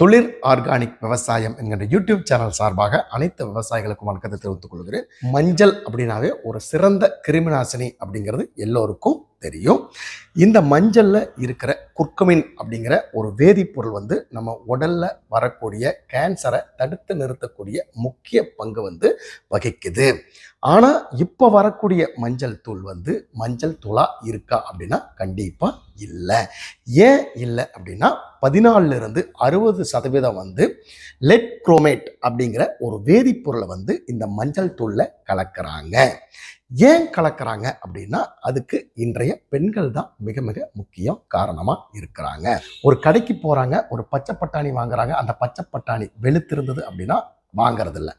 தொழில் ஆர்கானிக் விவசாயம் என்கின்ற யூடியூப் சேனல் சார்பாக அனைத்து விவசாயிகளுக்கும் வணக்கத்தை தெரிவித்துக் கொள்கிறேன் மஞ்சள் அப்படின்னாவே ஒரு சிறந்த கிருமிநாசினி அப்படிங்கிறது எல்லோருக்கும் தெரியும் இந்த மஞ்சளில் இருக்கிற குர்க்குமின் அப்படிங்கிற ஒரு வேதிப்பொருள் வந்து நம்ம உடலில் வரக்கூடிய கேன்சரை தடுத்து நிறுத்தக்கூடிய முக்கிய பங்கு வந்து வகிக்குது ஆனால் இப்போ வரக்கூடிய மஞ்சள் தூள் வந்து மஞ்சள் தூளாக இருக்கா அப்படின்னா கண்டிப்பாக இல்லை ஏன் இல்லை அப்படின்னா பதினாலிருந்து அறுபது சதவீதம் வந்து லெட் குரோமேட் அப்படிங்கிற ஒரு வேதிப்பொருளை வந்து இந்த மஞ்சள் தூளில் கலக்கிறாங்க ஏன் கலக்கிறாங்க அப்படின்னா அதுக்கு இன்றைய பெண்கள் தான் மிக மிக முக்கியம் காரணமாக இருக்கிறாங்க ஒரு கடைக்கு போகிறாங்க ஒரு பச்சை பட்டாணி வாங்குறாங்க அந்த பச்சை பட்டாணி வெளுத்திருந்தது அப்படின்னா இல்லை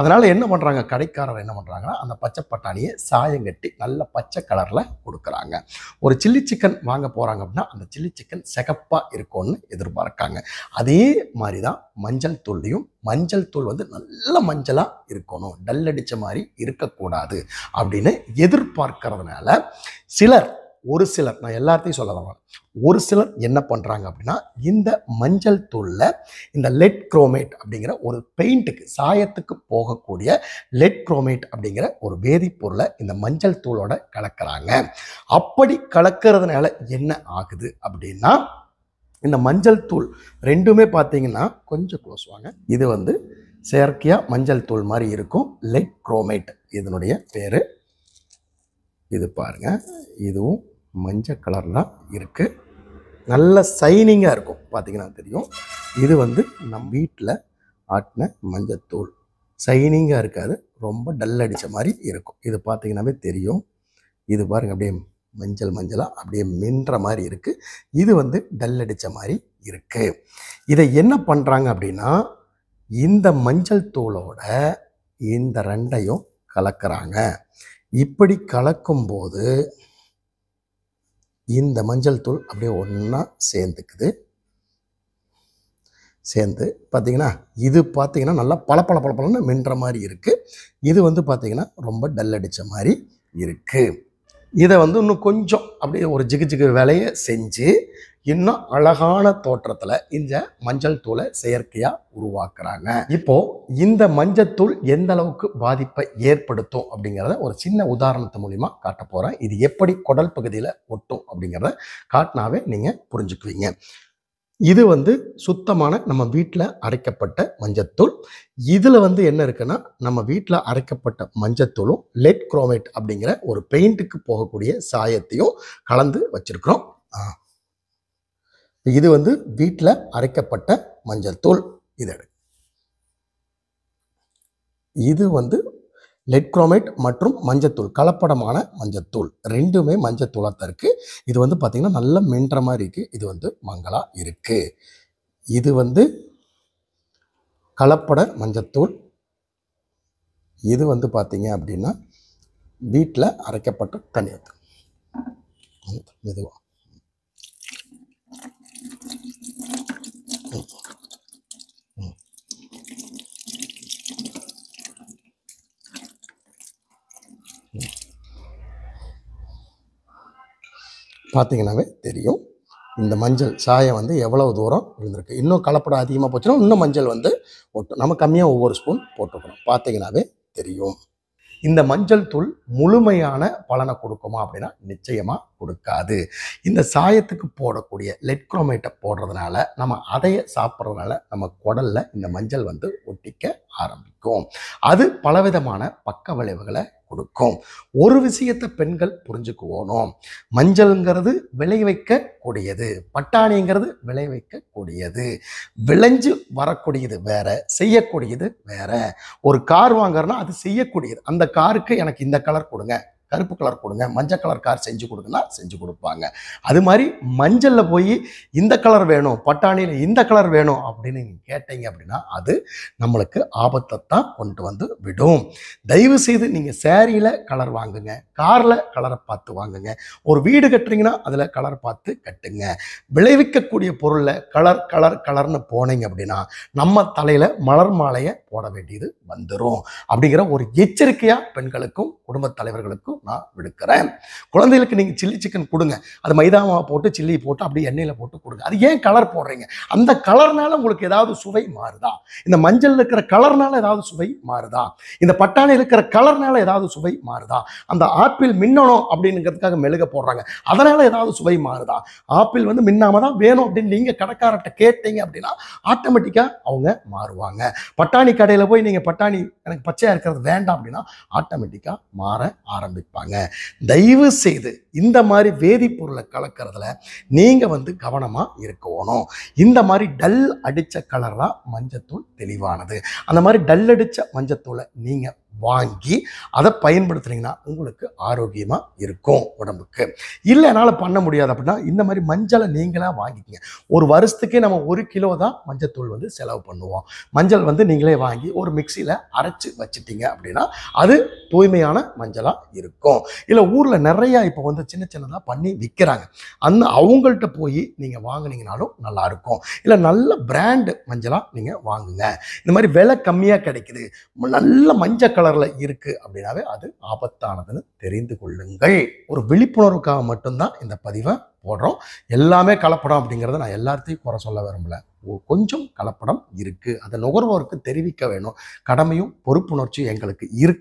அதனால் என்ன பண்ணுறாங்க கடைக்காரர் என்ன பண்ணுறாங்கன்னா அந்த பச்சை பட்டாணியை சாயம் கட்டி நல்ல பச்சை கலரில் கொடுக்குறாங்க ஒரு சில்லி சிக்கன் வாங்க போகிறாங்க அப்படின்னா அந்த சில்லி சிக்கன் சிகப்பாக இருக்கும்னு எதிர்பார்க்காங்க அதே மாதிரி தான் மஞ்சள் தூள்லையும் மஞ்சள் தூள் வந்து நல்ல மஞ்சளாக இருக்கணும் டல் அடித்த மாதிரி இருக்கக்கூடாது அப்படின்னு எதிர்பார்க்கறதுனால சிலர் ஒரு சிலர் நான் எல்லாத்தையும் சொல்ல வரேன் ஒரு சிலர் என்ன பண்ணுறாங்க அப்படின்னா இந்த மஞ்சள் தூளில் இந்த லெட் குரோமேட் அப்படிங்கிற ஒரு பெயிண்ட்டுக்கு சாயத்துக்கு போகக்கூடிய லெட் குரோமேட் அப்படிங்கிற ஒரு வேதிப்பொருளை இந்த மஞ்சள் தூளோட கலக்கிறாங்க அப்படி கலக்கிறதுனால என்ன ஆகுது அப்படின்னா இந்த மஞ்சள் தூள் ரெண்டுமே பார்த்தீங்கன்னா கொஞ்சம் க்ளோஸ் வாங்க இது வந்து செயற்கையாக மஞ்சள் தூள் மாதிரி இருக்கும் லெட் குரோமேட் இதனுடைய பேர் இது பாருங்கள் இதுவும் மஞ்சள் கலரில் இருக்குது நல்ல சைனிங்காக இருக்கும் பார்த்திங்கன்னா தெரியும் இது வந்து நம் வீட்டில் ஆட்டின மஞ்சத்தூள் சைனிங்காக இருக்காது ரொம்ப டல் அடித்த மாதிரி இருக்கும் இது பார்த்தீங்கன்னாவே தெரியும் இது பாருங்கள் அப்படியே மஞ்சள் மஞ்சளாக அப்படியே மின்ற மாதிரி இருக்குது இது வந்து டல் அடித்த மாதிரி இருக்குது இதை என்ன பண்ணுறாங்க அப்படின்னா இந்த மஞ்சள் தூளோட இந்த ரெண்டையும் கலக்கிறாங்க இப்படி கலக்கும்போது இந்த மஞ்சள் தூள் அப்படியே ஒன்றா சேர்ந்துக்குது சேர்ந்து பார்த்திங்கன்னா இது பார்த்திங்கன்னா நல்லா பளபள பளபளன்னு மின்ற மாதிரி இருக்குது இது வந்து பார்த்திங்கன்னா ரொம்ப டல் அடித்த மாதிரி இருக்குது இதை வந்து இன்னும் கொஞ்சம் அப்படியே ஒரு ஜிகு ஜிகு வேலையை செஞ்சு இன்னும் அழகான தோற்றத்தில் இந்த மஞ்சள் தூளை செயற்கையாக உருவாக்குறாங்க இப்போது இந்த மஞ்சத்தூள் எந்த அளவுக்கு பாதிப்பை ஏற்படுத்தும் அப்படிங்கிறத ஒரு சின்ன உதாரணத்து மூலிமா காட்ட போகிறேன் இது எப்படி குடல் பகுதியில் ஒட்டும் அப்படிங்கிறத காட்டினாவே நீங்கள் புரிஞ்சுக்குவீங்க இது வந்து சுத்தமான நம்ம வீட்டில் அரைக்கப்பட்ட மஞ்சத்தூள் இதில் வந்து என்ன இருக்குன்னா நம்ம வீட்டில் அரைக்கப்பட்ட மஞ்சத்தூளும் லெட் குரோமேட் அப்படிங்கிற ஒரு பெயிண்ட்டுக்கு போகக்கூடிய சாயத்தையும் கலந்து வச்சுருக்குறோம் இது வந்து வீட்டில் அரைக்கப்பட்ட மஞ்சத்தூள் இது இது வந்து லெட் குரோமேட் மற்றும் மஞ்சத்தூள் கலப்படமான மஞ்சத்தூள் ரெண்டுமே மஞ்சத்தூளாக தான் இருக்குது இது வந்து பார்த்திங்கன்னா நல்லா மின்ற மாதிரி இருக்குது இது வந்து மங்களாக இருக்குது இது வந்து கலப்பட மஞ்சத்தூள் இது வந்து பார்த்திங்க அப்படின்னா வீட்டில் அரைக்கப்பட்ட தனியார் மெதுவாக பார்த்தீங்கன்னாவே தெரியும் இந்த மஞ்சள் சாயம் வந்து எவ்வளவு தூரம் இருந்திருக்கு இன்னும் கலப்படம் அதிகமாக போச்சுன்னா இன்னும் மஞ்சள் வந்து ஒட்டும் நம்ம கம்மியாக ஒவ்வொரு ஸ்பூன் போட்டுக்கணும் பார்த்தீங்கன்னாவே தெரியும் இந்த மஞ்சள் தூள் முழுமையான பலனை கொடுக்குமா அப்படின்னா நிச்சயமாக கொடுக்காது இந்த சாயத்துக்கு போடக்கூடிய லெட் குரோமேட்டை போடுறதுனால நம்ம அதைய சாப்பிட்றதுனால நம்ம குடலில் இந்த மஞ்சள் வந்து ஒட்டிக்க ஆரம்பிக்கும் அது பலவிதமான பக்க விளைவுகளை கொடுக்கும் ஒரு விஷயத்தை பெண்கள் புரிஞ்சுக்குவோனும் மஞ்சள்ங்கிறது விளை வைக்கக்கூடியது பட்டாணிங்கிறது விளை வைக்கக்கூடியது விளைஞ்சு வரக்கூடியது வேற செய்யக்கூடியது வேற ஒரு கார் வாங்குறனா அது செய்யக்கூடியது அந்த காருக்கு எனக்கு இந்த கலர் கொடுங்க கருப்பு கலர் கொடுங்க மஞ்சள் கலர் கார் செஞ்சு கொடுங்கன்னா செஞ்சு கொடுப்பாங்க அது மாதிரி மஞ்சளில் போய் இந்த கலர் வேணும் பட்டாணியில் இந்த கலர் வேணும் அப்படின்னு நீங்கள் கேட்டீங்க அப்படின்னா அது நம்மளுக்கு ஆபத்தை தான் கொண்டு வந்து விடும் தயவு செய்து நீங்கள் சேரீயில் கலர் வாங்குங்க காரில் கலரை பார்த்து வாங்குங்க ஒரு வீடு கட்டுறீங்கன்னா அதில் கலர் பார்த்து கட்டுங்க விளைவிக்கக்கூடிய பொருளில் கலர் கலர் கலர்னு போனீங்க அப்படின்னா நம்ம தலையில் மலர் மாலையை போட வேண்டியது வந்துடும் அப்படிங்கிற ஒரு எச்சரிக்கையாக பெண்களுக்கும் குடும்பத் தலைவர்களுக்கும் நான் விடுக்கிறேன் குழந்தைகளுக்கு நீங்கள் சில்லி சிக்கன் கொடுங்க அது மைதாமாவை போட்டு சில்லி போட்டு அப்படியே எண்ணெயில் போட்டு கொடுங்க அது ஏன் கலர் போடுறீங்க அந்த கலர்னால உங்களுக்கு ஏதாவது சுவை மாறுதா இந்த மஞ்சள் இருக்கிற கலர்னால ஏதாவது சுவை மாறுதா இந்த பட்டாணி இருக்கிற கலர்னால ஏதாவது சுவை மாறுதா அந்த ஆப்பிள் மின்னணும் அப்படிங்கிறதுக்காக மெழுக போடுறாங்க அதனால் ஏதாவது சுவை மாறுதா ஆப்பிள் வந்து மின்னாமல் தான் வேணும் அப்படின்னு நீங்கள் கடைக்காரர்கிட்ட கேட்டீங்க அப்படின்னா ஆட்டோமேட்டிக்காக அவங்க மாறுவாங்க பட்டாணி கடையில் போய் நீங்கள் பட்டாணி எனக்கு பச்சையாக இருக்கிறது வேண்டாம் அப்படின்னா ஆட்டோமேட்டிக்காக மாற ஆரம்பிக்கும் இருப்பாங்க தயவு செய்து இந்த மாதிரி வேதிப்பொருளை கலக்கிறதுல நீங்கள் வந்து கவனமாக இருக்கணும் இந்த மாதிரி டல் அடித்த கலர் தான் மஞ்சத்தூள் தெளிவானது அந்த மாதிரி டல் அடித்த மஞ்சத்தூளை நீங்கள் வாங்கி அதை பயன்படுத்துனீங்கன்னா உங்களுக்கு ஆரோக்கியமாக இருக்கும் உடம்புக்கு இல்லை என்னால் பண்ண முடியாது அப்படின்னா இந்த மாதிரி மஞ்சளை நீங்களாக வாங்கிக்கிங்க ஒரு வருஷத்துக்கே நம்ம ஒரு கிலோ தான் மஞ்சத்தூள் வந்து செலவு பண்ணுவோம் மஞ்சள் வந்து நீங்களே வாங்கி ஒரு மிக்சியில் அரைச்சி வச்சுட்டீங்க அப்படின்னா அது தூய்மையான மஞ்சளாக இருக்கும் இல்லை ஊரில் நிறையா இப்போ வந்து சின்ன சின்னதாக பண்ணி விற்கிறாங்க அந்த அவங்கள்ட்ட போய் நீங்கள் வாங்கினீங்கனாலும் நல்லாயிருக்கும் இல்லை நல்ல பிராண்டு மஞ்சளாக நீங்கள் வாங்குங்க இந்த மாதிரி விலை கம்மியாக கிடைக்குது நல்ல மஞ்சள் கலரில் இருக்குது அப்படின்னாவே அது ஆபத்தானதுன்னு தெரிந்து கொள்ளுங்கள் ஒரு விழிப்புணர்வுக்காக மட்டும்தான் இந்த பதிவை போடுறோம் எல்லாமே கலப்படம் அப்படிங்கிறத நான் எல்லாத்தையும் குறை சொல்ல விரும்பல கொஞ்சம் கலப்படம் இருக்குது அதை நுகர்வோருக்கு தெரிவிக்க வேணும் கடமையும் பொறுப்புணர்ச்சியும் எங்களுக்கு இருக்கு